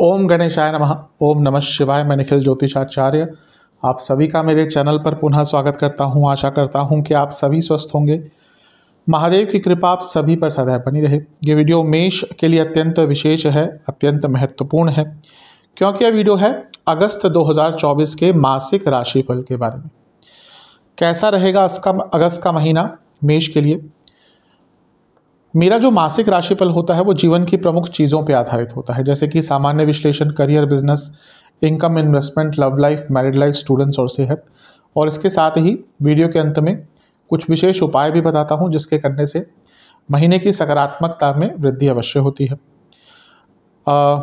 ओम गणेशाय नमः ओम नमः शिवाय मैं निखिल ज्योतिषाचार्य आप सभी का मेरे चैनल पर पुनः स्वागत करता हूं आशा करता हूं कि आप सभी स्वस्थ होंगे महादेव की कृपा आप सभी पर सदैव बनी रहे ये वीडियो मेष के लिए अत्यंत विशेष है अत्यंत महत्वपूर्ण है क्योंकि यह वीडियो है अगस्त 2024 के मासिक राशिफल के बारे में कैसा रहेगा अगस्त का महीना मेष के लिए मेरा जो मासिक राशिफल होता है वो जीवन की प्रमुख चीज़ों पर आधारित होता है जैसे कि सामान्य विश्लेषण career business income investment love life married life students और सेहत और इसके साथ ही वीडियो के अंत में कुछ विशेष उपाय भी बताता हूँ जिसके करने से महीने की सकारात्मकता में वृद्धि अवश्य होती है आ,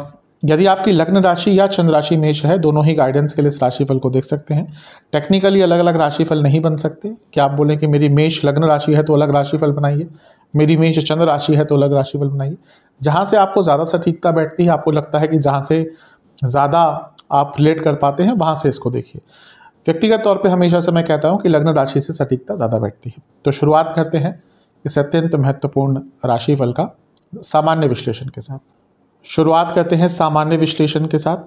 यदि आपकी लग्न राशि या चंद्र राशि मेष है दोनों ही गाइडेंस के लिए इस राशिफल को देख सकते हैं टेक्निकली अलग अलग राशिफल नहीं बन सकते कि आप बोलें कि मेरी मेष लग्न राशि है तो अलग राशिफल बनाइए मेरी मेष चंद्र राशि है तो अलग राशिफल बनाइए जहाँ से आपको ज़्यादा सटीकता बैठती है आपको लगता है कि जहाँ से ज़्यादा आप रिलेट कर पाते हैं वहाँ से इसको देखिए व्यक्तिगत तौर पर हमेशा से मैं कहता हूँ कि लग्न राशि से सटीकता ज़्यादा बैठती है तो शुरुआत करते हैं इस अत्यंत महत्वपूर्ण राशिफल का सामान्य विश्लेषण के साथ शुरुआत करते हैं सामान्य विश्लेषण के साथ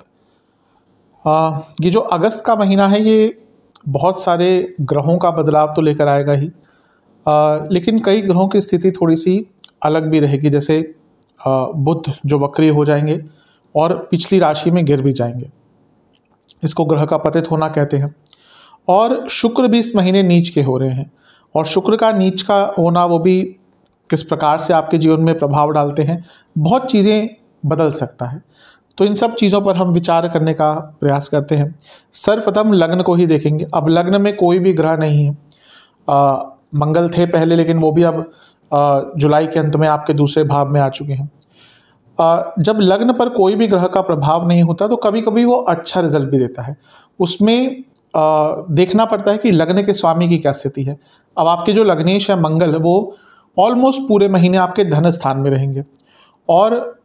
आ, ये जो अगस्त का महीना है ये बहुत सारे ग्रहों का बदलाव तो लेकर आएगा ही आ, लेकिन कई ग्रहों की स्थिति थोड़ी सी अलग भी रहेगी जैसे बुद्ध जो वक्री हो जाएंगे और पिछली राशि में गिर भी जाएंगे इसको ग्रह का पतित होना कहते हैं और शुक्र भी इस महीने नीच के हो रहे हैं और शुक्र का नीच का होना वो भी किस प्रकार से आपके जीवन में प्रभाव डालते हैं बहुत चीज़ें बदल सकता है तो इन सब चीज़ों पर हम विचार करने का प्रयास करते हैं सर्वप्रथम लग्न को ही देखेंगे अब लग्न में कोई भी ग्रह नहीं है आ, मंगल थे पहले लेकिन वो भी अब आ, जुलाई के अंत में आपके दूसरे भाव में आ चुके हैं आ, जब लग्न पर कोई भी ग्रह का प्रभाव नहीं होता तो कभी कभी वो अच्छा रिजल्ट भी देता है उसमें आ, देखना पड़ता है कि लग्न के स्वामी की क्या स्थिति है अब आपके जो लग्नेश है मंगल वो ऑलमोस्ट पूरे महीने आपके धन स्थान में रहेंगे और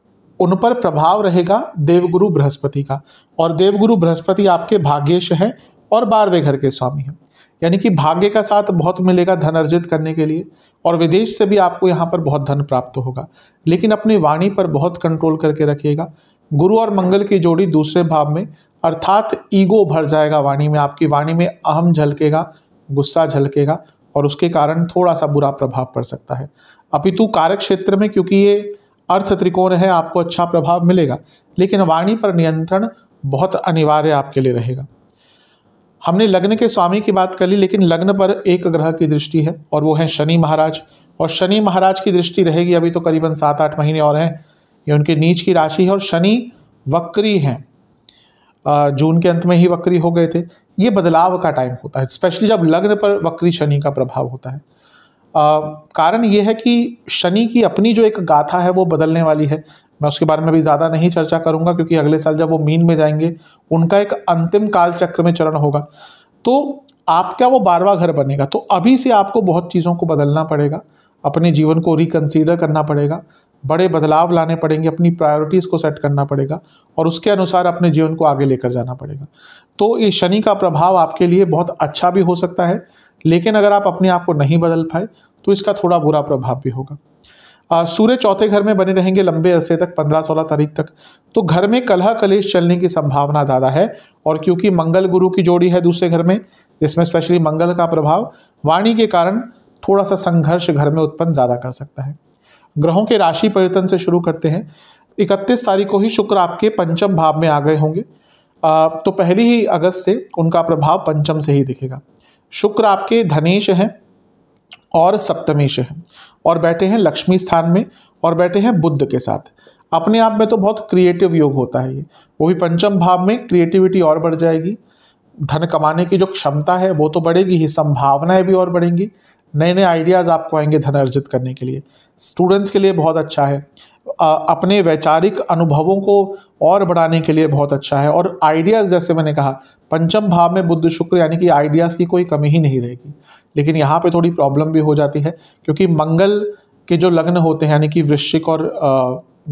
उन पर प्रभाव रहेगा देवगुरु बृहस्पति का और देवगुरु बृहस्पति आपके भाग्यश है और बारहवें घर के स्वामी हैं यानी कि भाग्य का साथ बहुत मिलेगा धन अर्जित करने के लिए और विदेश से भी आपको यहाँ पर बहुत धन प्राप्त होगा लेकिन अपनी वाणी पर बहुत कंट्रोल करके रखिएगा गुरु और मंगल की जोड़ी दूसरे भाव में अर्थात ईगो भर जाएगा वाणी में आपकी वाणी में अहम झलकेगा गुस्सा झलकेगा और उसके कारण थोड़ा सा बुरा प्रभाव पड़ सकता है अपितु कार्य क्षेत्र में क्योंकि ये अर्थ त्रिकोण है आपको अच्छा प्रभाव मिलेगा लेकिन वाणी पर नियंत्रण बहुत अनिवार्य आपके लिए रहेगा हमने लग्न के स्वामी की बात कर ली लेकिन लग्न पर एक ग्रह की दृष्टि है और वो है शनि महाराज और शनि महाराज की दृष्टि रहेगी अभी तो करीबन सात आठ महीने और हैं ये उनके नीच की राशि है और शनि वक्री हैं जून के अंत में ही वक्री हो गए थे ये बदलाव का टाइम होता है स्पेशली जब लग्न पर वक्री शनि का प्रभाव होता है कारण ये है कि शनि की अपनी जो एक गाथा है वो बदलने वाली है मैं उसके बारे में भी ज़्यादा नहीं चर्चा करूँगा क्योंकि अगले साल जब वो मीन में जाएंगे उनका एक अंतिम काल चक्र में चरण होगा तो आपका वो बारवा घर बनेगा तो अभी से आपको बहुत चीज़ों को बदलना पड़ेगा अपने जीवन को रिकन्सिडर करना पड़ेगा बड़े बदलाव लाने पड़ेंगे अपनी प्रायोरिटीज़ को सेट करना पड़ेगा और उसके अनुसार अपने जीवन को आगे लेकर जाना पड़ेगा तो ये शनि का प्रभाव आपके लिए बहुत अच्छा भी हो सकता है लेकिन अगर आप अपने आप को नहीं बदल पाए तो इसका थोड़ा बुरा प्रभाव भी होगा सूर्य चौथे घर में बने रहेंगे लंबे अरसे तक पंद्रह सोलह तारीख तक तो घर में कलह कलेश चलने की संभावना ज़्यादा है और क्योंकि मंगल गुरु की जोड़ी है दूसरे घर में जिसमें स्पेशली मंगल का प्रभाव वाणी के कारण थोड़ा सा संघर्ष घर में उत्पन्न ज़्यादा कर सकता है ग्रहों के राशि परिवर्तन से शुरू करते हैं इकतीस तारीख को ही शुक्र आपके पंचम भाव में आ गए होंगे तो पहली ही अगस्त से उनका प्रभाव पंचम से ही दिखेगा शुक्र आपके धनेश हैं और सप्तमेश हैं और बैठे हैं लक्ष्मी स्थान में और बैठे हैं बुद्ध के साथ अपने आप में तो बहुत क्रिएटिव योग होता है ये वो भी पंचम भाव में क्रिएटिविटी और बढ़ जाएगी धन कमाने की जो क्षमता है वो तो बढ़ेगी ही संभावनाएं भी और बढ़ेंगी नए नए आइडियाज़ आपको आएंगे धन अर्जित करने के लिए स्टूडेंट्स के लिए बहुत अच्छा है अपने वैचारिक अनुभवों को और बढ़ाने के लिए बहुत अच्छा है और आइडियाज़ जैसे मैंने कहा पंचम भाव में बुद्ध शुक्र यानी कि आइडियाज़ की कोई कमी ही नहीं रहेगी लेकिन यहाँ पे थोड़ी प्रॉब्लम भी हो जाती है क्योंकि मंगल के जो लग्न होते हैं यानी कि वृश्चिक और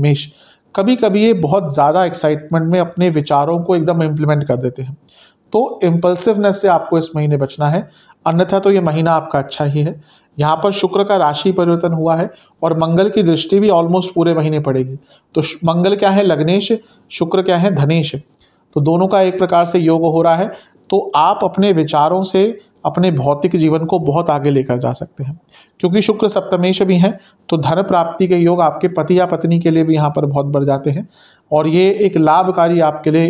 मेष कभी कभी ये बहुत ज़्यादा एक्साइटमेंट में अपने विचारों को एकदम इम्प्लीमेंट कर देते हैं तो इम्पल्सिवनेस से आपको इस महीने बचना है अन्यथा तो ये महीना आपका अच्छा ही है यहाँ पर शुक्र का राशि परिवर्तन हुआ है और मंगल की दृष्टि भी ऑलमोस्ट पूरे महीने पड़ेगी तो मंगल क्या है लग्नेश शुक्र क्या है धनेश तो दोनों का एक प्रकार से योग हो रहा है तो आप अपने विचारों से अपने भौतिक जीवन को बहुत आगे लेकर जा सकते हैं क्योंकि शुक्र सप्तमेश भी हैं तो धन प्राप्ति के योग आपके पति या पत्नी के लिए भी यहाँ पर बहुत बढ़ जाते हैं और ये एक लाभकारी आपके लिए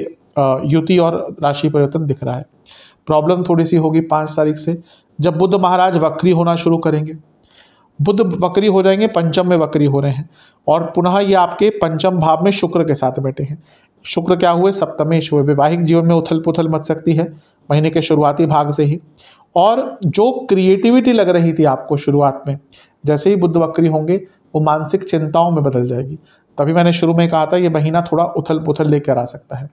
युति और राशि परिवर्तन दिख रहा है प्रॉब्लम थोड़ी सी होगी पाँच तारीख से जब बुद्ध महाराज वक्री होना शुरू करेंगे बुद्ध वक्री हो जाएंगे पंचम में वक्री हो रहे हैं और पुनः ये आपके पंचम भाव में शुक्र के साथ बैठे हैं शुक्र क्या हुए सप्तमेश हुए वैवाहिक जीवन में उथल पुथल मच सकती है महीने के शुरुआती भाग से ही और जो क्रिएटिविटी लग रही थी आपको शुरुआत में जैसे ही बुद्ध वक्री होंगे वो मानसिक चिंताओं में बदल जाएगी तभी मैंने शुरू में कहा था ये महीना थोड़ा उथल पुथल लेकर आ सकता है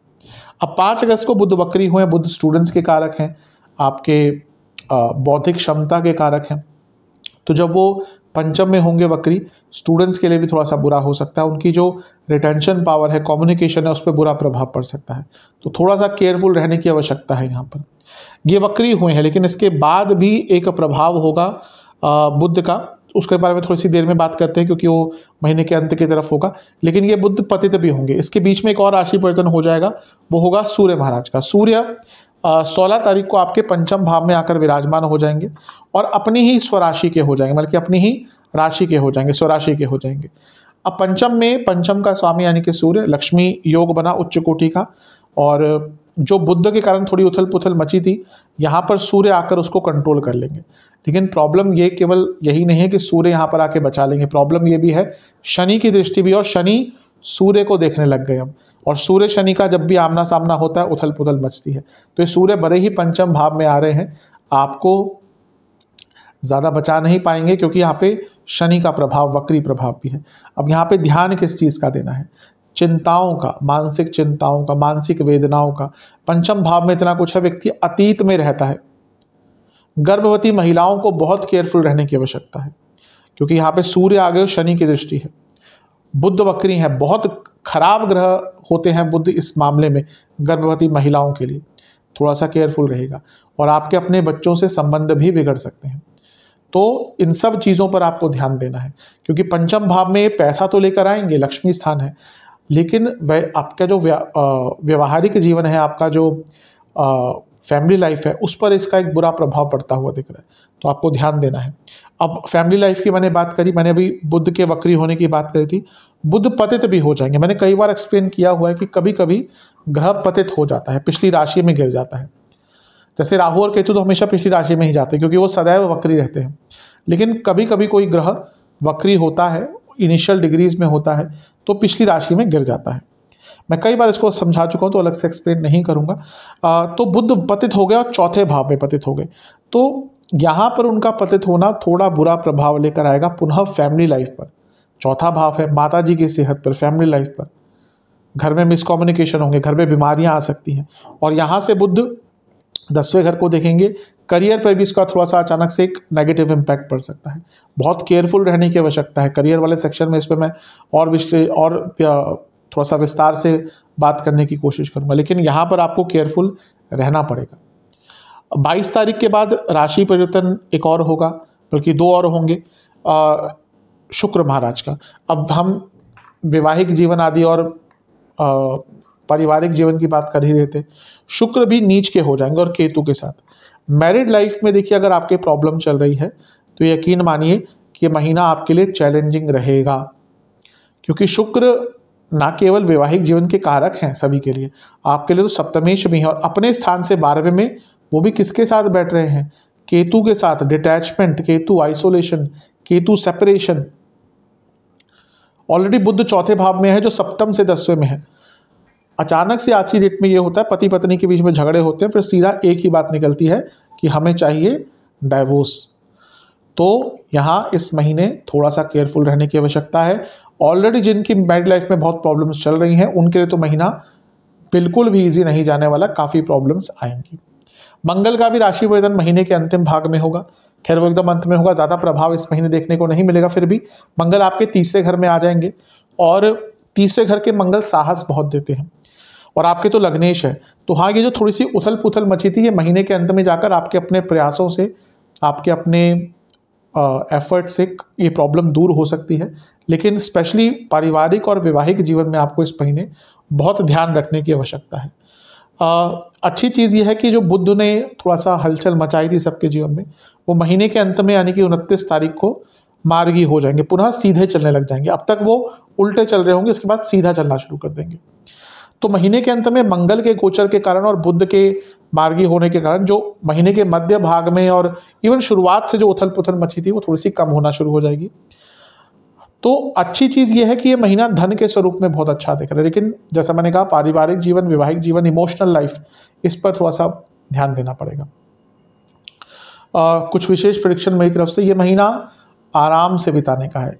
अब पाँच अगस्त को बुद्ध वक्री हुए बुद्ध स्टूडेंट्स के कारक हैं आपके बौद्धिक क्षमता के कारक हैं तो जब वो पंचम में होंगे वक्री स्टूडेंट्स के लिए भी थोड़ा सा बुरा हो सकता है उनकी जो रिटेंशन पावर है कम्युनिकेशन है उस पर बुरा प्रभाव पड़ सकता है तो थोड़ा सा केयरफुल रहने की आवश्यकता है यहाँ पर ये वक्री हुए हैं लेकिन इसके बाद भी एक प्रभाव होगा बुद्ध का उसके बारे में थोड़ी सी देर में बात करते हैं क्योंकि वो महीने के अंत की तरफ होगा लेकिन ये बुद्ध पतित भी होंगे इसके बीच में एक और राशि परिवर्तन हो जाएगा वो होगा सूर्य महाराज का सूर्य सोलह तारीख को आपके पंचम भाव में आकर विराजमान हो जाएंगे और अपनी ही स्वराशि के हो जाएंगे बल्कि मतलब अपनी ही राशि के हो जाएंगे स्वराशि के हो जाएंगे अब पंचम में पंचम का स्वामी यानी कि सूर्य लक्ष्मी योग बना उच्च कोटि का और जो बुद्ध के कारण थोड़ी उथल पुथल मची थी यहाँ पर सूर्य आकर उसको कंट्रोल कर लेंगे लेकिन प्रॉब्लम ये केवल यही नहीं है कि सूर्य यहाँ पर आके बचा लेंगे प्रॉब्लम ये भी है शनि की दृष्टि भी और शनि सूर्य को देखने लग गए अब और सूर्य शनि का जब भी आमना सामना होता है उथल पुथल मचती है तो ये सूर्य बड़े ही पंचम भाव में आ रहे हैं आपको ज़्यादा बचा नहीं पाएंगे क्योंकि यहाँ पे शनि का प्रभाव वक्री प्रभाव भी है अब यहाँ पे ध्यान किस चीज़ का देना है चिंताओं का मानसिक चिंताओं का मानसिक वेदनाओं का पंचम भाव में इतना कुछ है व्यक्ति अतीत में रहता है गर्भवती महिलाओं को बहुत केयरफुल रहने की आवश्यकता है क्योंकि यहाँ पे सूर्य आ गए शनि की दृष्टि है बुद्ध वक्री हैं बहुत खराब ग्रह होते हैं बुद्ध इस मामले में गर्भवती महिलाओं के लिए थोड़ा सा केयरफुल रहेगा और आपके अपने बच्चों से संबंध भी बिगड़ सकते हैं तो इन सब चीज़ों पर आपको ध्यान देना है क्योंकि पंचम भाव में पैसा तो लेकर आएंगे लक्ष्मी स्थान है लेकिन वह आपका जो व्यवहारिक जीवन है आपका जो फैमिली लाइफ है उस पर इसका एक बुरा प्रभाव पड़ता हुआ दिख रहा है तो आपको ध्यान देना है अब फैमिली लाइफ की मैंने बात करी मैंने अभी बुद्ध के वक्री होने की बात करी थी बुद्ध पतित भी हो जाएंगे मैंने कई बार एक्सप्लेन किया हुआ है कि कभी कभी ग्रह पतित हो जाता है पिछली राशि में गिर जाता है जैसे राहु और केतु तो हमेशा पिछली राशि में ही जाते हैं क्योंकि वो सदैव वक्री रहते हैं लेकिन कभी कभी कोई ग्रह वक्री होता है इनिशियल डिग्रीज में होता है तो पिछली राशि में गिर जाता है मैं कई बार इसको समझा चुका हूँ तो अलग से एक्सप्लेन नहीं करूँगा तो बुद्ध पतित हो गए और चौथे भाव में पतित हो गए तो यहाँ पर उनका पतित होना थोड़ा बुरा प्रभाव लेकर आएगा पुनः फैमिली लाइफ पर चौथा भाव है माता जी की सेहत पर फैमिली लाइफ पर घर में मिसकम्युनिकेशन होंगे घर में बीमारियाँ आ सकती हैं और यहाँ से बुद्ध दसवें घर को देखेंगे करियर पर भी इसका थोड़ा सा अचानक से एक नेगेटिव इम्पैक्ट पड़ सकता है बहुत केयरफुल रहने की आवश्यकता है करियर वाले सेक्शन में इस पर मैं और विश्ले और थोड़ा सा विस्तार से बात करने की कोशिश करूँगा लेकिन यहाँ पर आपको केयरफुल रहना पड़ेगा 22 तारीख के बाद राशि परिवर्तन एक और होगा बल्कि दो और होंगे शुक्र महाराज का अब हम वैवाहिक जीवन आदि और आ, पारिवारिक जीवन की बात कर ही रहे थे शुक्र भी नीच के हो जाएंगे और केतु के साथ मैरिड लाइफ में देखिए अगर आपके प्रॉब्लम चल रही है तो यकीन मानिए कि महीना आपके लिए चैलेंजिंग रहेगा क्योंकि शुक्र ना केवल वैवाहिक जीवन के कारक हैं सभी के लिए आपके लिए तो सप्तमेश भी हैं और अपने स्थान से बारहवें में वो भी किसके साथ बैठ रहे हैं केतु के साथ detachment Ketu isolation Ketu separation already Budh चौथे भाव में है जो सप्तम से दसवें में है अचानक से आज की डेट में ये होता है पति पत्नी के बीच में झगड़े होते हैं फिर सीधा एक ही बात निकलती है कि हमें चाहिए डाइवोर्स तो यहाँ इस महीने थोड़ा सा केयरफुल रहने की आवश्यकता है ऑलरेडी जिनकी मैरिड लाइफ में बहुत प्रॉब्लम्स चल रही हैं उनके लिए तो महीना बिल्कुल भी ईजी नहीं जाने वाला काफ़ी प्रॉब्लम्स आएंगी मंगल का भी राशि परिवर्तन महीने के अंतिम भाग में होगा खैर वो एकदम अंत में होगा ज़्यादा प्रभाव इस महीने देखने को नहीं मिलेगा फिर भी मंगल आपके तीसरे घर में आ जाएंगे और तीसरे घर के मंगल साहस बहुत देते हैं और आपके तो लग्नेश है तो हाँ ये जो थोड़ी सी उथल पुथल मची थी ये महीने के अंत में जाकर आपके अपने प्रयासों से आपके अपने एफर्ट से ये प्रॉब्लम दूर हो सकती है लेकिन स्पेशली पारिवारिक और वैवाहिक जीवन में आपको इस महीने बहुत ध्यान रखने की आवश्यकता है आ, अच्छी चीज़ यह है कि जो बुद्ध ने थोड़ा सा हलचल मचाई थी सबके जीवन में वो महीने के अंत में यानी कि उनतीस तारीख को मार्गी हो जाएंगे पुनः सीधे चलने लग जाएंगे अब तक वो उल्टे चल रहे होंगे उसके बाद सीधा चलना शुरू कर देंगे तो महीने के अंत में मंगल के गोचर के कारण और बुद्ध के मार्गी होने के कारण जो महीने के मध्य भाग में और इवन शुरुआत से जो उथल पुथल मची थी वो थोड़ी सी कम होना शुरू हो जाएगी तो अच्छी चीज़ ये है कि ये महीना धन के स्वरूप में बहुत अच्छा दिख रहा है लेकिन जैसा मैंने कहा पारिवारिक जीवन वैवाहिक जीवन इमोशनल लाइफ इस पर थोड़ा सा ध्यान देना पड़ेगा आ, कुछ विशेष परीक्षण मेरी तरफ से ये महीना आराम से बिताने का है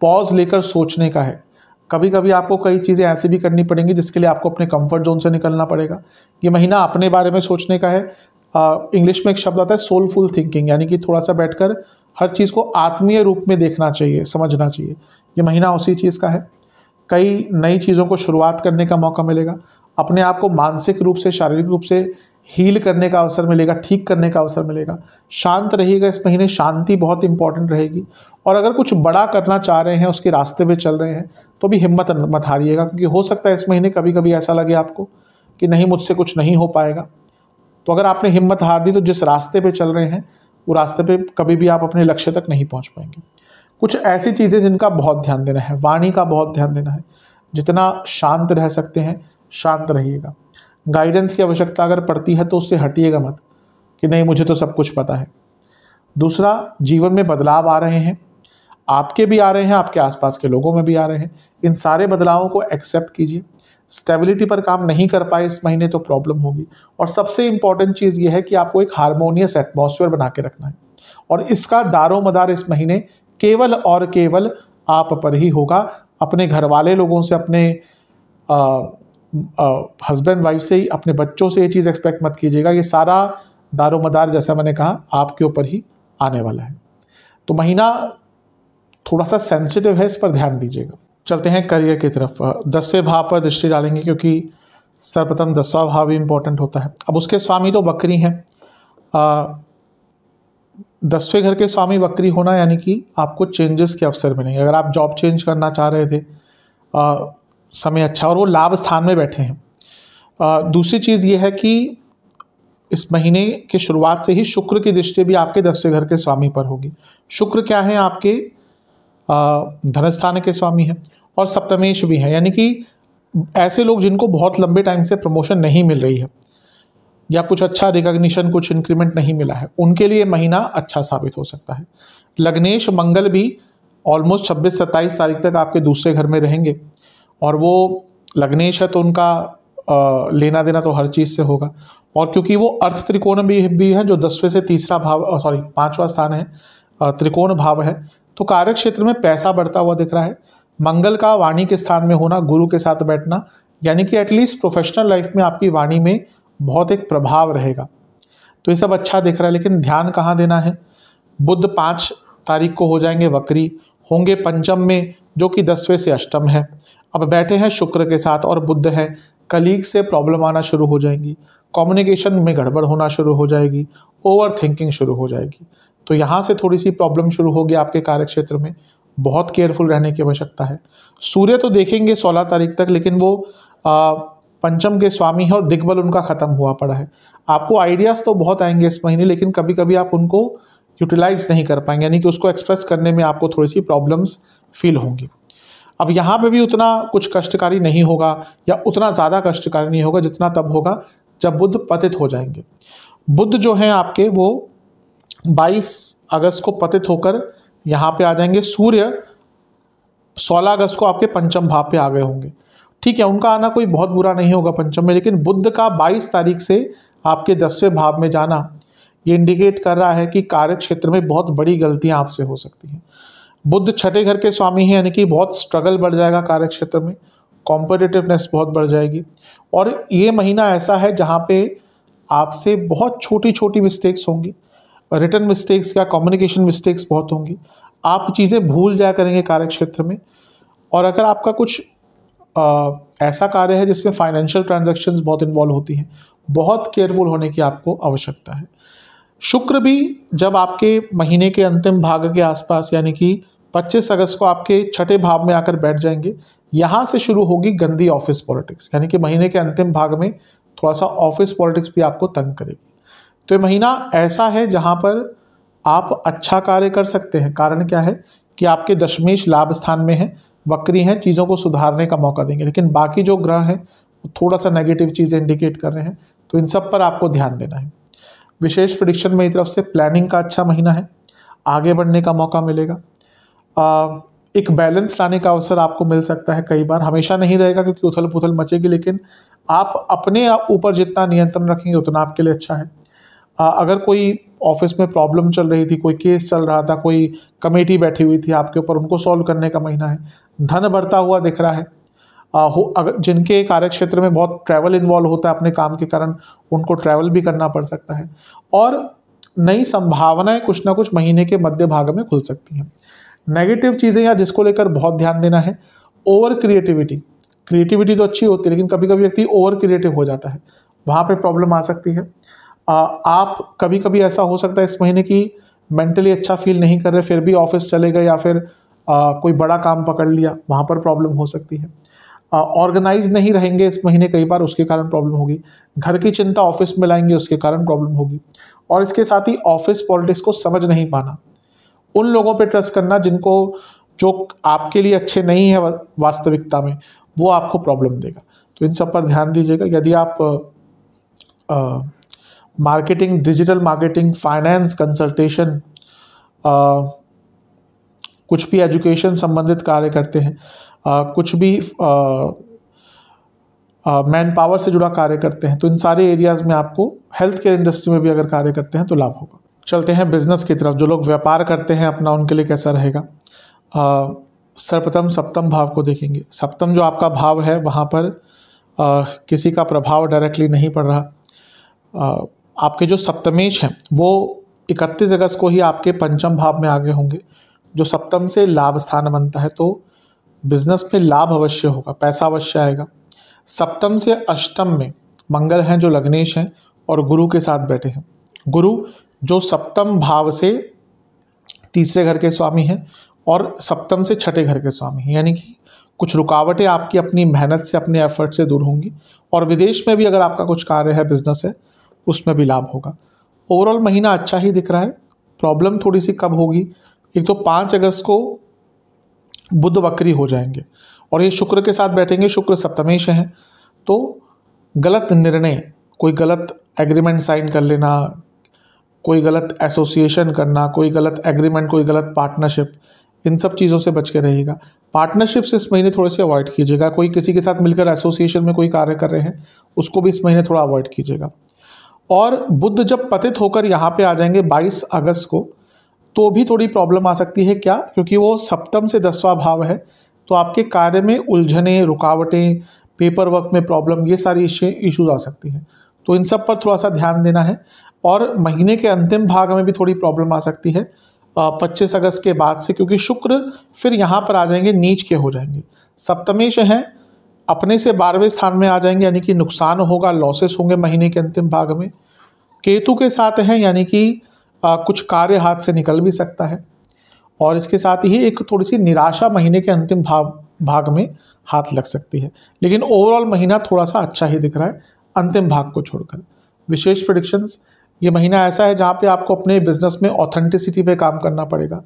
पॉज लेकर सोचने का है कभी कभी आपको कई चीज़ें ऐसी भी करनी पड़ेंगी जिसके लिए आपको अपने कंफर्ट जोन से निकलना पड़ेगा ये महीना अपने बारे में सोचने का है इंग्लिश में एक शब्द आता है सोलफुल थिंकिंग यानी कि थोड़ा सा बैठकर हर चीज़ को आत्मीय रूप में देखना चाहिए समझना चाहिए ये महीना उसी चीज़ का है कई नई चीज़ों को शुरुआत करने का मौका मिलेगा अपने आप को मानसिक रूप से शारीरिक रूप से हील करने का अवसर मिलेगा ठीक करने का अवसर मिलेगा शांत रहिएगा इस महीने शांति बहुत इंपॉर्टेंट रहेगी और अगर कुछ बड़ा करना चाह रहे हैं उसके रास्ते पर चल रहे हैं तो भी हिम्मत मत हारिएगा क्योंकि हो सकता है इस महीने कभी कभी ऐसा लगे आपको कि नहीं मुझसे कुछ नहीं हो पाएगा तो अगर आपने हिम्मत हार दी तो जिस रास्ते पर चल रहे हैं वो रास्ते पे कभी भी आप अपने लक्ष्य तक नहीं पहुंच पाएंगे कुछ ऐसी चीज़ें जिनका बहुत ध्यान देना है वाणी का बहुत ध्यान देना है जितना शांत रह सकते हैं शांत रहिएगा गाइडेंस की आवश्यकता अगर पड़ती है तो उससे हटिएगा मत कि नहीं मुझे तो सब कुछ पता है दूसरा जीवन में बदलाव आ रहे हैं आपके भी आ रहे हैं आपके आसपास के लोगों में भी आ रहे हैं इन सारे बदलावों को एक्सेप्ट कीजिए स्टेबिलिटी पर काम नहीं कर पाए इस महीने तो प्रॉब्लम होगी और सबसे इंपॉर्टेंट चीज़ यह है कि आपको एक हारमोनियस एटमोसफियर बना के रखना है और इसका दारो मदार इस महीने केवल और केवल आप पर ही होगा अपने घर वाले लोगों से अपने हस्बैंड वाइफ से ही अपने बच्चों से ये चीज़ एक्सपेक्ट मत कीजिएगा ये सारा दारो मदार जैसा मैंने कहा आपके ऊपर ही आने वाला है तो महीना थोड़ा सा सेंसिटिव है इस पर ध्यान दीजिएगा चलते हैं करियर की तरफ दसवें भाव पर दृष्टि डालेंगे क्योंकि सर्वप्रथम दसवा भाव भी इम्पोर्टेंट होता है अब उसके स्वामी तो वक्री हैं दसवें घर के स्वामी वक्री होना यानी कि आपको चेंजेस के अवसर मिलेंगे अगर आप जॉब चेंज करना चाह रहे थे आ, समय अच्छा और वो लाभ स्थान में बैठे हैं आ, दूसरी चीज़ ये है कि इस महीने के शुरुआत से ही शुक्र की दृष्टि भी आपके दसवें घर के स्वामी पर होगी शुक्र क्या है आपके धनस्थान के स्वामी हैं और सप्तमेश भी हैं यानी कि ऐसे लोग जिनको बहुत लंबे टाइम से प्रमोशन नहीं मिल रही है या कुछ अच्छा रिकग्निशन कुछ इंक्रीमेंट नहीं मिला है उनके लिए महीना अच्छा साबित हो सकता है लग्नेश मंगल भी ऑलमोस्ट छब्बीस सत्ताईस तारीख तक आपके दूसरे घर में रहेंगे और वो लग्नेश है तो उनका लेना देना तो हर चीज़ से होगा और क्योंकि वो अर्थ त्रिकोण भी भी है जो दसवें से तीसरा भाव सॉरी पांचवा स्थान है त्रिकोण भाव है तो कार्य क्षेत्र में पैसा बढ़ता हुआ दिख रहा है मंगल का वाणी के स्थान में होना गुरु के साथ बैठना यानी कि एटलीस्ट प्रोफेशनल लाइफ में आपकी वाणी में बहुत एक प्रभाव रहेगा तो ये सब अच्छा दिख रहा है लेकिन ध्यान कहाँ देना है बुद्ध पाँच तारीख को हो जाएंगे वक्री होंगे पंचम में जो कि दसवें से अष्टम है अब बैठे हैं शुक्र के साथ और बुद्ध हैं कलीग से प्रॉब्लम आना शुरू हो जाएंगी कम्युनिकेशन में गड़बड़ होना शुरू हो जाएगी ओवर थिंकिंग शुरू हो जाएगी तो यहाँ से थोड़ी सी प्रॉब्लम शुरू होगी आपके कार्यक्षेत्र में बहुत केयरफुल रहने की आवश्यकता है सूर्य तो देखेंगे 16 तारीख तक लेकिन वो आ, पंचम के स्वामी है और दिग्बल उनका ख़त्म हुआ पड़ा है आपको आइडियाज़ तो बहुत आएंगे इस महीने लेकिन कभी कभी आप उनको यूटिलाइज नहीं कर पाएंगे यानी कि उसको एक्सप्रेस करने में आपको थोड़ी सी प्रॉब्लम्स फील होंगी अब यहाँ पे भी उतना कुछ कष्टकारी नहीं होगा या उतना ज़्यादा कष्टकारी नहीं होगा जितना तब होगा जब बुद्ध पतित हो जाएंगे बुद्ध जो हैं आपके वो 22 अगस्त को पतित होकर यहाँ पे आ जाएंगे सूर्य 16 अगस्त को आपके पंचम भाव पे आ गए होंगे ठीक है उनका आना कोई बहुत बुरा नहीं होगा पंचम में लेकिन बुद्ध का 22 तारीख से आपके दसवें भाव में जाना ये इंडिकेट कर रहा है कि कार्य क्षेत्र में बहुत बड़ी गलतियाँ आपसे हो सकती हैं बुद्ध छठे घर के स्वामी हैं यानी कि बहुत स्ट्रगल बढ़ जाएगा कार्य क्षेत्र में कॉम्पिटिटिवनेस बहुत बढ़ जाएगी और ये महीना ऐसा है जहाँ पे आपसे बहुत छोटी छोटी मिस्टेक्स होंगी रिटर्न मिस्टेक्स या कम्युनिकेशन मिस्टेक्स बहुत होंगी आप चीज़ें भूल जाया करेंगे कार्य क्षेत्र में और अगर आपका कुछ आ, ऐसा कार्य है जिसमें फाइनेंशियल ट्रांजेक्शन्स बहुत इन्वॉल्व होती हैं बहुत केयरफुल होने की आपको आवश्यकता है शुक्र भी जब आपके महीने के अंतिम भाग के आसपास यानी कि 25 अगस्त को आपके छठे भाव में आकर बैठ जाएंगे यहाँ से शुरू होगी गंदी ऑफिस पॉलिटिक्स यानी कि महीने के अंतिम भाग में थोड़ा सा ऑफिस पॉलिटिक्स भी आपको तंग करेगी तो ये महीना ऐसा है जहाँ पर आप अच्छा कार्य कर सकते हैं कारण क्या है कि आपके दशमेश लाभ स्थान में है वक्री हैं चीज़ों को सुधारने का मौका देंगे लेकिन बाकी जो ग्रह हैं वो थोड़ा सा नेगेटिव चीज़ें इंडिकेट कर रहे हैं तो इन सब पर आपको ध्यान देना है विशेष प्रडिक्शन मेरी तरफ से प्लानिंग का अच्छा महीना है आगे बढ़ने का मौका मिलेगा आ, एक बैलेंस लाने का अवसर आपको मिल सकता है कई बार हमेशा नहीं रहेगा क्योंकि उथल पुथल मचेगी लेकिन आप अपने ऊपर जितना नियंत्रण रखेंगे उतना आपके लिए अच्छा है अगर कोई ऑफिस में प्रॉब्लम चल रही थी कोई केस चल रहा था कोई कमेटी बैठी हुई थी आपके ऊपर उनको सॉल्व करने का महीना है धन बढ़ता हुआ दिख रहा है आ, हो अगर जिनके कार्य क्षेत्र में बहुत ट्रैवल इन्वॉल्व होता है अपने काम के कारण उनको ट्रैवल भी करना पड़ सकता है और नई संभावनाएं कुछ ना कुछ महीने के मध्य भाग में खुल सकती हैं नेगेटिव चीज़ें या जिसको लेकर बहुत ध्यान देना है ओवर क्रिएटिविटी क्रिएटिविटी तो अच्छी होती है लेकिन कभी कभी व्यक्ति ओवर क्रिएटिव हो जाता है वहाँ पर प्रॉब्लम आ सकती है आप कभी कभी ऐसा हो सकता है इस महीने की मेंटली अच्छा फील नहीं कर रहे फिर भी ऑफिस चले गए या फिर आ, कोई बड़ा काम पकड़ लिया वहाँ पर प्रॉब्लम हो सकती है ऑर्गेनाइज नहीं रहेंगे इस महीने कई बार उसके कारण प्रॉब्लम होगी घर की चिंता ऑफिस में लाएंगे उसके कारण प्रॉब्लम होगी और इसके साथ ही ऑफिस पॉलिटिक्स को समझ नहीं पाना उन लोगों पर ट्रस्ट करना जिनको जो आपके लिए अच्छे नहीं है वास्तविकता में वो आपको प्रॉब्लम देगा तो इन सब पर ध्यान दीजिएगा यदि आप आ, marketing digital marketing finance consultation कुछ भी एजुकेशन संबंधित कार्य करते हैं आ, कुछ भी मैन पावर से जुड़ा कार्य करते हैं तो इन सारे एरियाज़ में आपको हेल्थ केयर इंडस्ट्री में भी अगर कार्य करते हैं तो लाभ होगा चलते हैं बिजनेस की तरफ जो लोग व्यापार करते हैं अपना उनके लिए कैसा रहेगा सर्वप्रथम सप्तम भाव को देखेंगे सप्तम जो आपका भाव है वहाँ पर आ, किसी का प्रभाव डायरेक्टली नहीं पड़ रहा आपके जो सप्तमेश हैं वो 31 अगस्त को ही आपके पंचम भाव में आगे होंगे जो सप्तम से लाभ स्थान बनता है तो बिजनेस में लाभ अवश्य होगा पैसा अवश्य आएगा सप्तम से अष्टम में मंगल हैं जो लग्नेश हैं और गुरु के साथ बैठे हैं गुरु जो सप्तम भाव से तीसरे घर के स्वामी हैं और सप्तम से छठे घर के स्वामी हैं यानी कि कुछ रुकावटें आपकी अपनी मेहनत से अपने एफर्ट से दूर होंगी और विदेश में भी अगर आपका कुछ कार्य है बिजनेस है उसमें भी लाभ होगा ओवरऑल महीना अच्छा ही दिख रहा है प्रॉब्लम थोड़ी सी कब होगी एक तो पाँच अगस्त को बुद्ध वक्री हो जाएंगे और ये शुक्र के साथ बैठेंगे शुक्र सप्तमेश हैं तो गलत निर्णय कोई गलत एग्रीमेंट साइन कर लेना कोई गलत एसोसिएशन करना कोई गलत एग्रीमेंट कोई गलत पार्टनरशिप इन सब चीज़ों से बच के रहिएगा पार्टनरशिप्स इस महीने थोड़े से अवॉइड कीजिएगा कोई किसी के साथ मिलकर एसोसिएशन में कोई कार्य कर रहे हैं उसको भी इस महीने थोड़ा अवॉइड कीजिएगा और बुद्ध जब पतित होकर यहाँ पे आ जाएंगे 22 अगस्त को तो भी थोड़ी प्रॉब्लम आ सकती है क्या क्योंकि वो सप्तम से दसवा भाव है तो आपके कार्य में उलझने रुकावटें पेपर वर्क में प्रॉब्लम ये सारी इश्यूज आ सकती हैं तो इन सब पर थोड़ा सा ध्यान देना है और महीने के अंतिम भाग में भी थोड़ी प्रॉब्लम आ सकती है पच्चीस अगस्त के बाद से क्योंकि शुक्र फिर यहाँ पर आ जाएंगे नीच के हो जाएंगे सप्तमेश हैं अपने से बारहवें स्थान में आ जाएंगे यानी कि नुकसान होगा लॉसेस होंगे महीने के अंतिम भाग में केतु के साथ हैं यानी कि कुछ कार्य हाथ से निकल भी सकता है और इसके साथ ही एक थोड़ी सी निराशा महीने के अंतिम भाग भाग में हाथ लग सकती है लेकिन ओवरऑल महीना थोड़ा सा अच्छा ही दिख रहा है अंतिम भाग को छोड़कर विशेष प्रडिक्शंस ये महीना ऐसा है जहाँ पे आपको अपने बिजनेस में ऑथेंटिसिटी पे काम करना पड़ेगा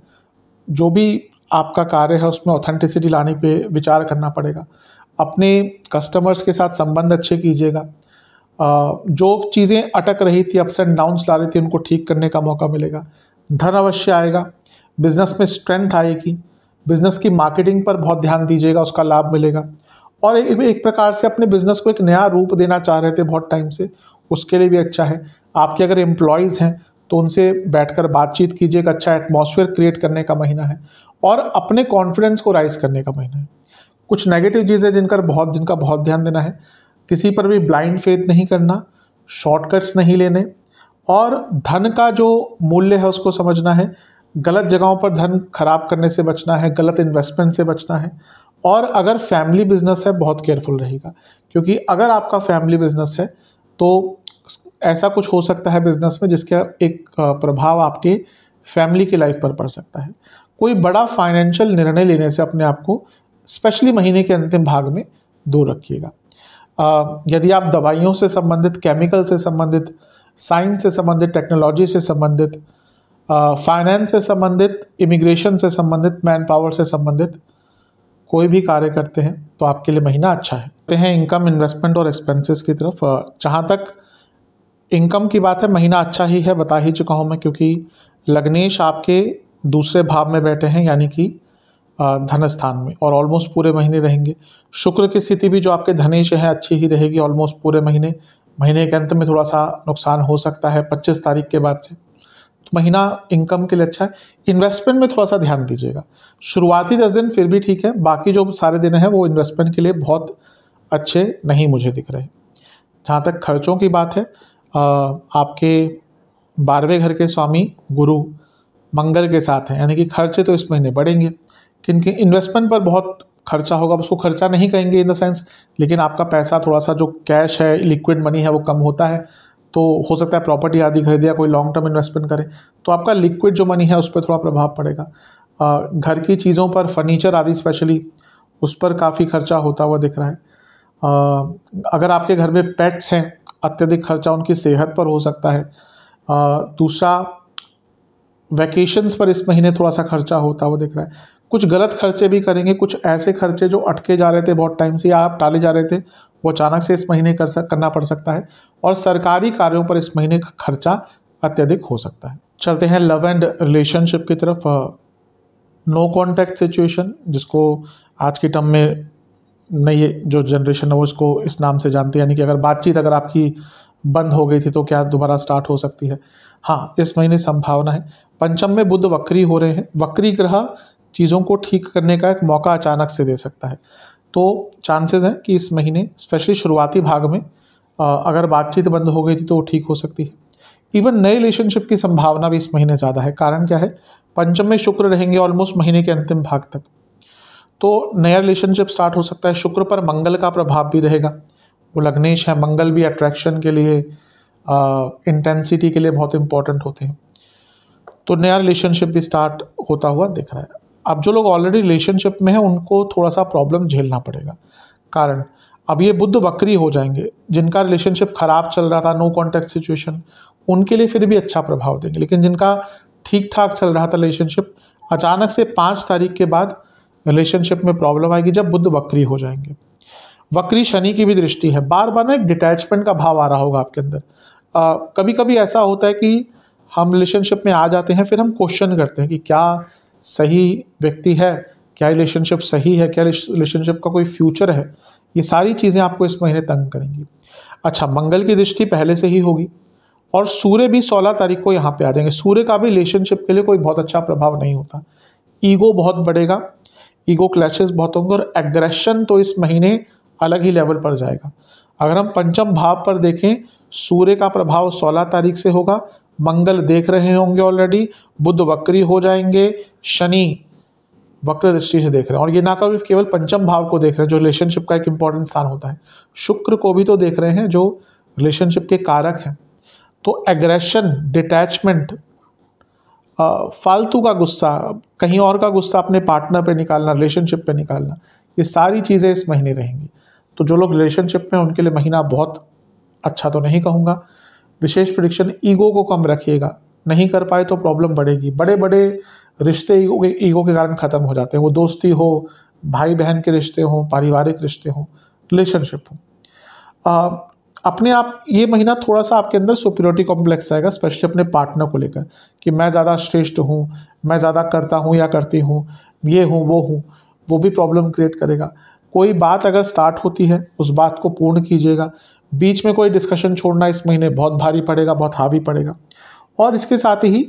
जो भी आपका कार्य है उसमें ऑथेंटिसिटी लाने पे विचार करना पड़ेगा अपने कस्टमर्स के साथ संबंध अच्छे कीजिएगा जो चीज़ें अटक रही थी अप्स एंड डाउन्स ला रही थी उनको ठीक करने का मौका मिलेगा धन अवश्य आएगा बिजनेस में स्ट्रेंथ आएगी बिजनेस की मार्केटिंग पर बहुत ध्यान दीजिएगा उसका लाभ मिलेगा और एक, एक प्रकार से अपने बिजनेस को एक नया रूप देना चाह रहे थे बहुत टाइम से उसके लिए भी अच्छा है आपके अगर एम्प्लॉयज़ हैं तो उनसे बैठकर बातचीत कीजिए एक अच्छा एटमॉस्फेयर क्रिएट करने का महीना है और अपने कॉन्फिडेंस को राइज करने का महीना है कुछ नेगेटिव चीज़ें जिनका बहुत जिनका बहुत ध्यान देना है किसी पर भी ब्लाइंड फेथ नहीं करना शॉर्टकट्स नहीं लेने और धन का जो मूल्य है उसको समझना है गलत जगहों पर धन खराब करने से बचना है गलत इन्वेस्टमेंट से बचना है और अगर फैमिली बिजनेस है बहुत केयरफुल रहेगा क्योंकि अगर आपका फैमिली बिजनेस है तो ऐसा कुछ हो सकता है बिजनेस में जिसके एक प्रभाव आपके फैमिली की लाइफ पर पड़ सकता है कोई बड़ा फाइनेंशियल निर्णय लेने से अपने आप को स्पेशली महीने के अंतिम भाग में दूर रखिएगा यदि आप दवाइयों से संबंधित केमिकल से संबंधित साइंस से संबंधित टेक्नोलॉजी से संबंधित फाइनेंस से संबंधित इमिग्रेशन से संबंधित मैन पावर से संबंधित कोई भी कार्य करते हैं तो आपके लिए महीना अच्छा है ते हैं इनकम इन्वेस्टमेंट और एक्सपेंसेस की तरफ जहाँ तक इनकम की बात है महीना अच्छा ही है बता ही चुका हूँ मैं क्योंकि लग्नेश आपके दूसरे भाव में बैठे हैं यानी कि धन स्थान में और ऑलमोस्ट पूरे महीने रहेंगे शुक्र की स्थिति भी जो आपके धनेश है अच्छी ही रहेगी ऑलमोस्ट पूरे महीने महीने के अंत में थोड़ा सा नुकसान हो सकता है पच्चीस तारीख के बाद से तो महीना इनकम के लिए अच्छा है इन्वेस्टमेंट में थोड़ा सा ध्यान दीजिएगा शुरुआती दस दिन फिर भी ठीक है बाकी जो सारे दिन हैं वो इन्वेस्टमेंट के लिए बहुत अच्छे नहीं मुझे दिख रहे जहाँ तक खर्चों की बात है आपके बारहवें घर के स्वामी गुरु मंगल के साथ हैं यानी कि खर्चे तो इस महीने बढ़ेंगे जिनके इन्वेस्टमेंट पर बहुत खर्चा होगा उसको खर्चा नहीं कहेंगे इन द सेंस लेकिन आपका पैसा थोड़ा सा जो कैश है लिक्विड मनी है वो कम होता है तो हो सकता है प्रॉपर्टी आदि खरीदे या कोई लॉन्ग टर्म इन्वेस्टमेंट करें तो आपका लिक्विड जो मनी है उस पर थोड़ा प्रभाव पड़ेगा घर की चीज़ों पर फर्नीचर आदि स्पेशली उस पर काफ़ी खर्चा होता हुआ दिख रहा है अगर आपके घर में पेट्स हैं अत्यधिक खर्चा उनकी सेहत पर हो सकता है दूसरा वैकेशंस पर इस महीने थोड़ा सा खर्चा होता हुआ दिख रहा है कुछ गलत खर्चे भी करेंगे कुछ ऐसे खर्चे जो अटके जा रहे थे बहुत टाइम से या आप टाले जा रहे थे वो अचानक से इस महीने कर सक करना पड़ सकता है और सरकारी कार्यों पर इस महीने का खर्चा अत्यधिक हो सकता है चलते हैं लव एंड रिलेशनशिप की तरफ नो कॉन्टैक्ट सिचुएशन जिसको आज के टर्म में नई जो जनरेशन है वो इसको इस नाम से जानते हैं यानी कि अगर बातचीत अगर आपकी बंद हो गई थी तो क्या दोबारा स्टार्ट हो सकती है हाँ इस महीने संभावना है पंचम में बुद्ध वक्री हो रहे हैं वक्री ग्रह चीज़ों को ठीक करने का एक मौका अचानक से दे सकता है तो चांसेस हैं कि इस महीने स्पेशली शुरुआती भाग में अगर बातचीत बंद हो गई थी तो वो ठीक हो सकती है इवन नए रिलेशनशिप की संभावना भी इस महीने ज़्यादा है कारण क्या है पंचम में शुक्र रहेंगे ऑलमोस्ट महीने के अंतिम भाग तक तो नया रिलेशनशिप स्टार्ट हो सकता है शुक्र पर मंगल का प्रभाव भी रहेगा वो लग्नेश है मंगल भी अट्रैक्शन के लिए इंटेंसिटी के लिए बहुत इंपॉर्टेंट होते हैं तो नया रिलेशनशिप भी स्टार्ट होता हुआ दिख रहा है अब जो लोग ऑलरेडी रिलेशनशिप में हैं उनको थोड़ा सा प्रॉब्लम झेलना पड़ेगा कारण अब ये बुद्ध वक्री हो जाएंगे जिनका रिलेशनशिप खराब चल रहा था नो कॉन्टैक्ट सिचुएशन उनके लिए फिर भी अच्छा प्रभाव देंगे लेकिन जिनका ठीक ठाक चल रहा था रिलेशनशिप अचानक से पाँच तारीख के बाद रिलेशनशिप में प्रॉब्लम आएगी जब बुद्ध वक्री हो जाएंगे वक्री शनि की भी दृष्टि है बार बार ना एक डिटैचमेंट का भाव आ रहा होगा आपके अंदर आ, कभी कभी ऐसा होता है कि हम रिलेशनशिप में आ जाते हैं फिर हम क्वेश्चन करते हैं कि क्या सही व्यक्ति है क्या रिलेशनशिप सही है क्या रिलेशनशिप का कोई फ्यूचर है ये सारी चीज़ें आपको इस महीने तंग करेंगी अच्छा मंगल की दृष्टि पहले से ही होगी और सूर्य भी सोलह तारीख को यहाँ पे आ जाएंगे सूर्य का भी रिलेशनशिप के लिए कोई बहुत अच्छा प्रभाव नहीं होता ईगो बहुत बढ़ेगा ईगो क्लैशेस बहुत होंगे और एग्रेशन तो इस महीने अलग ही लेवल पर जाएगा अगर हम पंचम भाव पर देखें सूर्य का प्रभाव सोलह तारीख से होगा मंगल देख रहे होंगे ऑलरेडी बुद्ध वक्री हो जाएंगे शनि वक्र दृष्टि से देख रहे हैं और ये ना केवल पंचम भाव को देख रहे हैं जो रिलेशनशिप का एक इंपॉर्टेंट स्थान होता है शुक्र को भी तो देख रहे हैं जो रिलेशनशिप के कारक हैं तो एग्रेशन डिटैचमेंट फालतू का गुस्सा कहीं और का गुस्सा अपने पार्टनर पे निकालना रिलेशनशिप पे निकालना ये सारी चीज़ें इस महीने रहेंगी तो जो लोग रिलेशनशिप में उनके लिए महीना बहुत अच्छा तो नहीं कहूँगा विशेष प्रिडिक्शन ईगो को कम रखिएगा नहीं कर पाए तो प्रॉब्लम बढ़ेगी बड़े बड़े रिश्ते ईगो के ईगो के कारण ख़त्म हो जाते हैं वो दोस्ती हो भाई बहन के रिश्ते हों पारिवारिक रिश्ते हों रिलेशनशिप हो अपने आप ये महीना थोड़ा सा आपके अंदर सुप्योरिटी कॉम्प्लेक्स आएगा स्पेशली अपने पार्टनर को लेकर कि मैं ज़्यादा श्रेष्ठ हूँ मैं ज़्यादा करता हूँ या करती हूँ ये हूँ वो हूँ वो भी प्रॉब्लम क्रिएट करेगा कोई बात अगर स्टार्ट होती है उस बात को पूर्ण कीजिएगा बीच में कोई डिस्कशन छोड़ना इस महीने बहुत भारी पड़ेगा बहुत हावी पड़ेगा और इसके साथ ही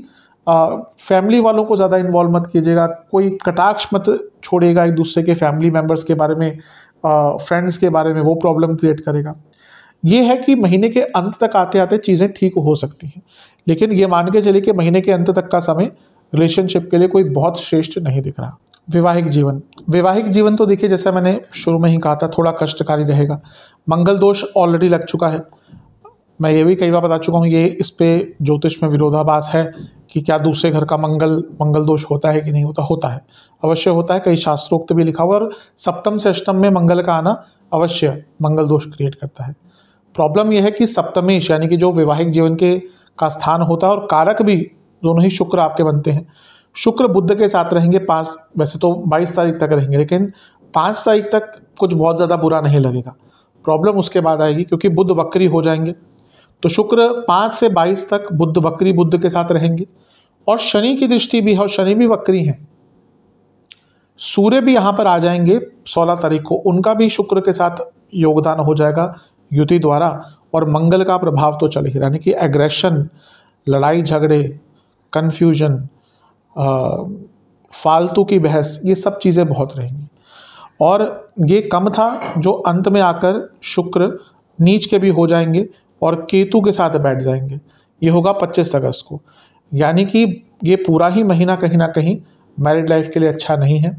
फैमिली वालों को ज़्यादा इन्वॉल्व मत कीजिएगा कोई कटाक्ष मत छोड़ेगा एक दूसरे के फैमिली मेम्बर्स के बारे में फ्रेंड्स के बारे में वो प्रॉब्लम क्रिएट करेगा ये है कि महीने के अंत तक आते आते चीज़ें ठीक हो सकती हैं लेकिन ये मान के चलिए कि महीने के अंत तक का समय रिलेशनशिप के लिए कोई बहुत श्रेष्ठ नहीं दिख रहा वैवाहिक जीवन वैवाहिक जीवन तो देखिए जैसा मैंने शुरू में ही कहा था थोड़ा कष्टकारी रहेगा मंगल दोष ऑलरेडी लग चुका है मैं ये भी कई बार बता चुका हूँ ये इस पर ज्योतिष में विरोधाभास है कि क्या दूसरे घर का मंगल मंगल दोष होता है कि नहीं होता होता है अवश्य होता है कई शास्त्रोक्त भी लिखा हुआ और सप्तम से अष्टम में मंगल का आना अवश्य मंगल दोष क्रिएट करता है प्रॉब्लम यह है कि सप्तमेश यानी कि जो वैवाहिक जीवन के का स्थान होता है और कारक भी दोनों ही शुक्र आपके बनते हैं शुक्र बुद्ध के साथ रहेंगे पाँच वैसे तो बाईस तारीख तक रहेंगे लेकिन पाँच तारीख तक कुछ बहुत ज़्यादा बुरा नहीं लगेगा प्रॉब्लम उसके बाद आएगी क्योंकि बुद्ध वक्री हो जाएंगे तो शुक्र पाँच से बाईस तक बुद्ध वक्री बुद्ध के साथ रहेंगे और शनि की दृष्टि भी है और शनि भी वक्री हैं सूर्य भी यहाँ पर आ जाएंगे सोलह तारीख को उनका भी शुक्र के साथ योगदान हो जाएगा युति द्वारा और मंगल का प्रभाव तो चल ही यानी कि एग्रेशन लड़ाई झगड़े कन्फ्यूजन फालतू की बहस ये सब चीज़ें बहुत रहेंगी और ये कम था जो अंत में आकर शुक्र नीच के भी हो जाएंगे और केतु के साथ बैठ जाएंगे ये होगा 25 अगस्त को यानी कि ये पूरा ही महीना कहीं ना कहीं मैरिड लाइफ के लिए अच्छा नहीं है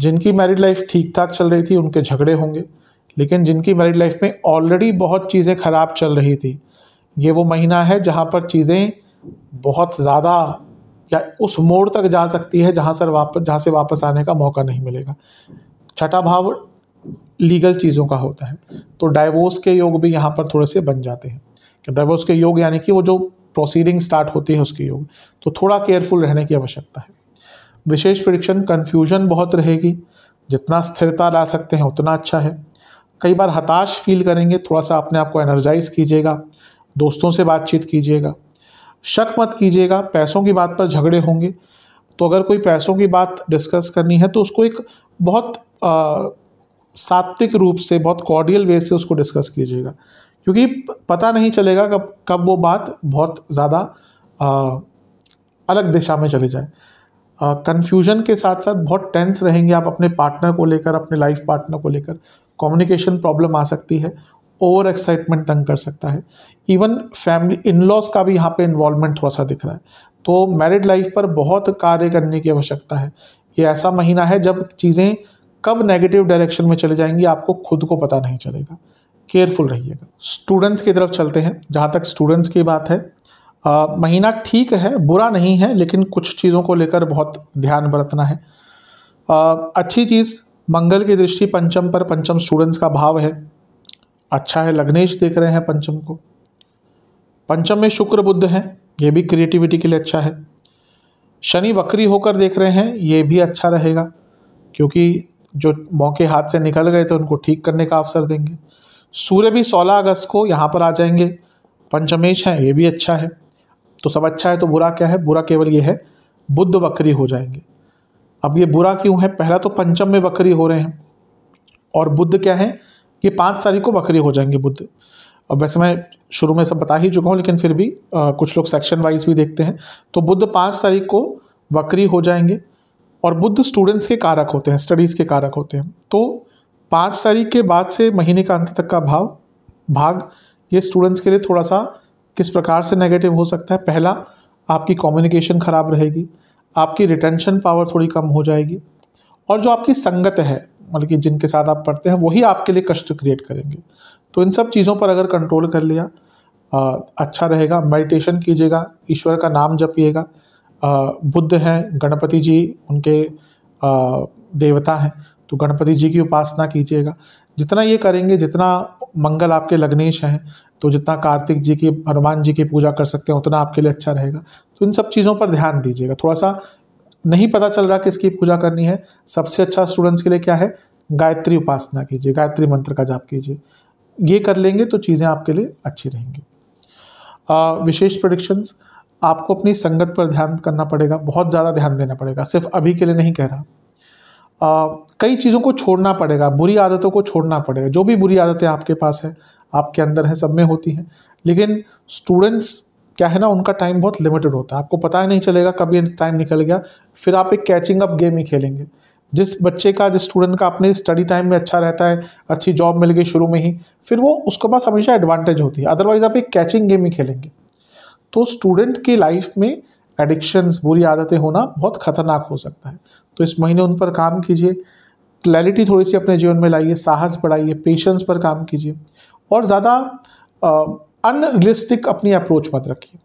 जिनकी मैरिड लाइफ ठीक ठाक चल रही थी उनके झगड़े होंगे लेकिन जिनकी मैरिड लाइफ में ऑलरेडी बहुत चीज़ें खराब चल रही थी ये वो महीना है जहाँ पर चीज़ें बहुत ज़्यादा या उस मोड़ तक जा सकती है जहाँ सर वापस जहाँ से वापस आने का मौका नहीं मिलेगा छठा भाव लीगल चीज़ों का होता है तो डाइवोर्स के योग भी यहाँ पर थोड़े से बन जाते हैं डाइवोर्स के योग यानी कि वो जो प्रोसीडिंग स्टार्ट होती है उसके योग तो थोड़ा केयरफुल रहने की आवश्यकता है विशेष परीक्षण कन्फ्यूजन बहुत रहेगी जितना स्थिरता ला सकते हैं उतना अच्छा है कई बार हताश फील करेंगे थोड़ा सा अपने आप को एनर्जाइज कीजिएगा दोस्तों से बातचीत कीजिएगा शक मत कीजिएगा पैसों की बात पर झगड़े होंगे तो अगर कोई पैसों की बात डिस्कस करनी है तो उसको एक बहुत सात्विक रूप से बहुत कॉर्डियल वे से उसको डिस्कस कीजिएगा क्योंकि पता नहीं चलेगा कब कब वो बात बहुत ज़्यादा अलग दिशा में चली जाए कन्फ्यूजन के साथ साथ बहुत टेंस रहेंगे आप अपने पार्टनर को लेकर अपने लाइफ पार्टनर को लेकर कम्युनिकेशन प्रॉब्लम आ सकती है ओवर एक्साइटमेंट तंग कर सकता है इवन फैमिली इन लॉज का भी यहाँ पे इन्वॉल्वमेंट थोड़ा सा दिख रहा है तो मैरिड लाइफ पर बहुत कार्य करने की आवश्यकता है ये ऐसा महीना है जब चीज़ें कब नेगेटिव डायरेक्शन में चले जाएंगी आपको खुद को पता नहीं चलेगा केयरफुल रहिएगा स्टूडेंट्स की तरफ चलते हैं जहाँ तक स्टूडेंट्स की बात है आ, महीना ठीक है बुरा नहीं है लेकिन कुछ चीज़ों को लेकर बहुत ध्यान बरतना है आ, अच्छी चीज़ मंगल की दृष्टि पंचम पर पंचम स्टूडेंट्स का भाव है अच्छा है लग्नेश देख रहे हैं पंचम को पंचम में शुक्र बुद्ध हैं ये भी क्रिएटिविटी के लिए अच्छा है शनि वक्री होकर देख रहे हैं ये भी अच्छा रहेगा क्योंकि जो मौके हाथ से निकल गए थे उनको ठीक करने का अवसर देंगे सूर्य भी 16 अगस्त को यहाँ पर आ जाएंगे पंचमेश हैं ये भी अच्छा है तो सब अच्छा है तो बुरा क्या है बुरा केवल ये है बुद्ध वक्री हो जाएंगे अब ये बुरा क्यों है पहला तो पंचम में वक्री हो रहे हैं और बुद्ध क्या है ये पाँच तारीख को वक्री हो जाएंगे बुद्ध अब वैसे मैं शुरू में सब बता ही चुका हूँ लेकिन फिर भी आ, कुछ लोग सेक्शन वाइज भी देखते हैं तो बुद्ध पाँच तारीख को वक्री हो जाएंगे और बुद्ध स्टूडेंट्स के कारक होते हैं स्टडीज़ के कारक होते हैं तो पाँच तारीख के बाद से महीने का अंत तक का भाव भाग ये स्टूडेंट्स के लिए थोड़ा सा किस प्रकार से नेगेटिव हो सकता है पहला आपकी कम्युनिकेशन ख़राब रहेगी आपकी रिटेंशन पावर थोड़ी कम हो जाएगी और जो आपकी संगत है मतलब कि जिनके साथ आप पढ़ते हैं वही आपके लिए कष्ट क्रिएट करेंगे तो इन सब चीज़ों पर अगर कंट्रोल कर लिया आ, अच्छा रहेगा मेडिटेशन कीजिएगा ईश्वर का नाम जपिएगा बुद्ध हैं गणपति जी उनके आ, देवता हैं तो गणपति जी की उपासना कीजिएगा जितना ये करेंगे जितना मंगल आपके लग्नेश हैं तो जितना कार्तिक जी की हनुमान जी की पूजा कर सकते हैं उतना आपके लिए अच्छा रहेगा तो इन सब चीज़ों पर ध्यान दीजिएगा थोड़ा सा नहीं पता चल रहा किसकी पूजा करनी है सबसे अच्छा स्टूडेंट्स के लिए क्या है गायत्री उपासना कीजिए गायत्री मंत्र का जाप कीजिए ये कर लेंगे तो चीज़ें आपके लिए अच्छी रहेंगी विशेष प्रोडिक्शंस आपको अपनी संगत पर ध्यान करना पड़ेगा बहुत ज़्यादा ध्यान देना पड़ेगा सिर्फ अभी के लिए नहीं कह रहा आ, कई चीज़ों को छोड़ना पड़ेगा बुरी आदतों को छोड़ना पड़ेगा जो भी बुरी आदतें आपके पास है आपके अंदर हैं सब में होती हैं लेकिन स्टूडेंट्स क्या है ना उनका टाइम बहुत लिमिटेड होता है आपको पता ही नहीं चलेगा कभी टाइम निकल गया फिर आप एक कैचिंग अप गेम ही खेलेंगे जिस बच्चे का जिस स्टूडेंट का अपने स्टडी टाइम में अच्छा रहता है अच्छी जॉब मिल गई शुरू में ही फिर वो उसके पास हमेशा एडवांटेज होती है अदरवाइज़ आप एक कैचिंग गेम ही खेलेंगे तो स्टूडेंट की लाइफ में एडिक्शंस बुरी आदतें होना बहुत खतरनाक हो सकता है तो इस महीने उन पर काम कीजिए क्लैरिटी थोड़ी सी अपने जीवन में लाइए साहस बढ़ाइए पेशेंस पर काम कीजिए और ज़्यादा अनरियलिस्टिक अपनी अप्रोच मत रखिए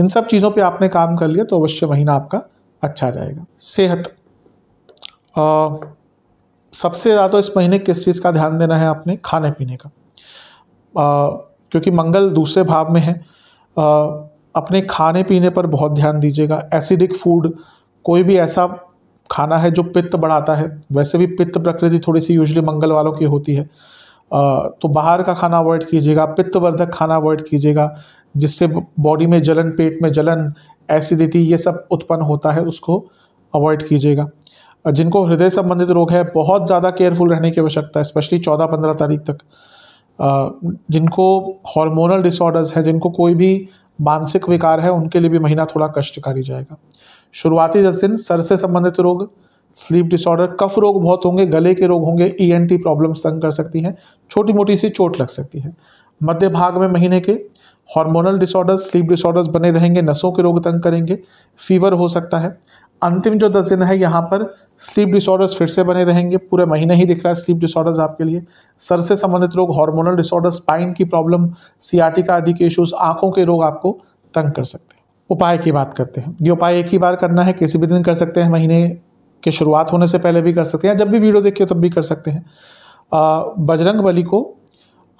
इन सब चीज़ों पे आपने काम कर लिया तो अवश्य महीना आपका अच्छा जाएगा सेहत आ, सबसे ज़्यादा तो इस महीने किस चीज़ का ध्यान देना है आपने खाने पीने का आ, क्योंकि मंगल दूसरे भाव में है आ, अपने खाने पीने पर बहुत ध्यान दीजिएगा एसिडिक फूड कोई भी ऐसा खाना है जो पित्त बढ़ाता है वैसे भी पित्त प्रकृति थोड़ी सी यूजली मंगल वालों की होती है तो बाहर का खाना अवॉइड कीजिएगा पित्तवर्धक खाना अवॉइड कीजिएगा जिससे बॉडी में जलन पेट में जलन एसिडिटी ये सब उत्पन्न होता है उसको अवॉइड कीजिएगा जिनको हृदय संबंधित रोग है बहुत ज़्यादा केयरफुल रहने की आवश्यकता है स्पेशली चौदह पंद्रह तारीख तक जिनको हार्मोनल डिसऑर्डर्स है जिनको कोई भी मानसिक विकार है उनके लिए भी महीना थोड़ा कष्टकारी जाएगा शुरुआती दस दिन सर से संबंधित रोग स्लीप डिसऑर्डर कफ रोग बहुत होंगे गले के रोग होंगे ईएनटी e प्रॉब्लम्स तंग कर सकती हैं छोटी मोटी सी चोट लग सकती है मध्य भाग में महीने के हार्मोनल डिसऑर्डर्स स्लीप डिसऑर्डर्स बने रहेंगे नसों के रोग तंग करेंगे फीवर हो सकता है अंतिम जो दस दिन है यहाँ पर स्लीप डिसऑर्डर्स फिर से बने रहेंगे पूरे महीने ही दिख रहा है स्लीप डिसऑर्डर्स आपके लिए सर से संबंधित रोग हार्मोनल डिसऑर्डर स्पाइन की प्रॉब्लम सियाटिका आदि के इश्यूज आंखों के रोग आपको तंग कर सकते हैं उपाय की बात करते हैं ये उपाय एक ही बार करना है किसी भी दिन कर सकते हैं महीने के शुरुआत होने से पहले भी कर सकते हैं जब भी वीडियो देखिए तब भी कर सकते हैं बजरंग बली को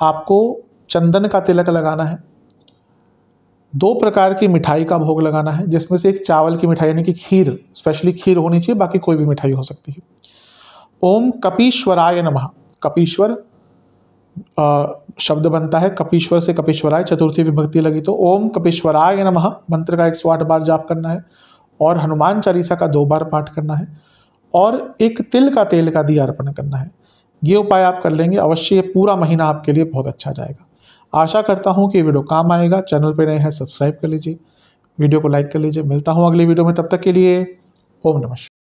आपको चंदन का तिलक लगाना है दो प्रकार की मिठाई का भोग लगाना है जिसमें से एक चावल की मिठाई यानी कि खीर स्पेशली खीर होनी चाहिए बाकी कोई भी मिठाई हो सकती है ओम कपीश्वराय नमः कपीश्वर शब्द बनता है कपीश्वर से कपीश्वराय चतुर्थी विभक्ति लगी तो ओम कपीश्वराय नमः मंत्र का एक 108 बार जाप करना है और हनुमान चालीसा का दो बार पाठ करना है और एक तिल का तेल का दिया अर्पण करना है ये उपाय आप कर लेंगे अवश्य ये पूरा महीना आपके लिए बहुत अच्छा जाएगा आशा करता हूँ कि वीडियो काम आएगा चैनल पर नए हैं सब्सक्राइब कर लीजिए वीडियो को लाइक कर लीजिए मिलता हूँ अगले वीडियो में तब तक के लिए ओम नमस्कार